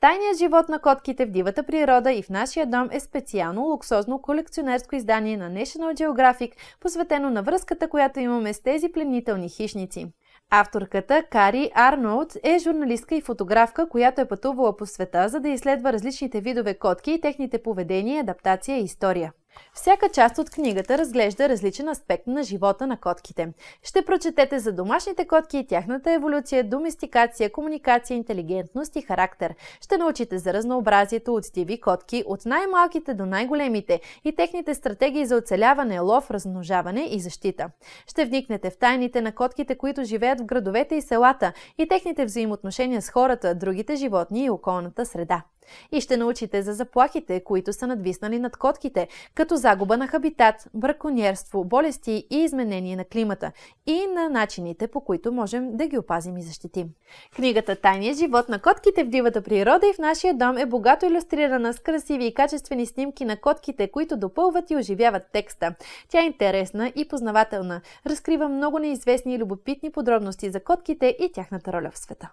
Тайният живот на котките в дивата природа и в нашия дом е специално луксозно колекционерско издание на National Geographic, посветено на връзката, която имаме с тези пленителни хищници. Авторката Кари Арнолд е журналистка и фотографка, която е пътувала по света, за да изследва различните видове котки и техните поведение, адаптация и история. Всяка част от книгата разглежда различен аспект на живота на котките. Ще прочетете за домашните котки и тяхната еволюция, доместикация, комуникация, интелигентност и характер. Ще научите за разнообразието от диви котки, от най-малките до най-големите и техните стратегии за оцеляване, лов, размножаване и защита. Ще вникнете в тайните на котките, които живеят в градовете и селата и техните взаимоотношения с хората, другите животни и околната среда. И ще научите за заплахите, които са надвиснали над котките, като загуба на хабитат, браконьерство, болести и изменение на климата и на начините, по които можем да ги опазим и защитим. Книгата Тайният живот на котките в дивата природа и в нашия дом е богато иллюстрирана с красиви и качествени снимки на котките, които допълват и оживяват текста. Тя е интересна и познавателна, разкрива много неизвестни и любопитни подробности за котките и тяхната роля в света.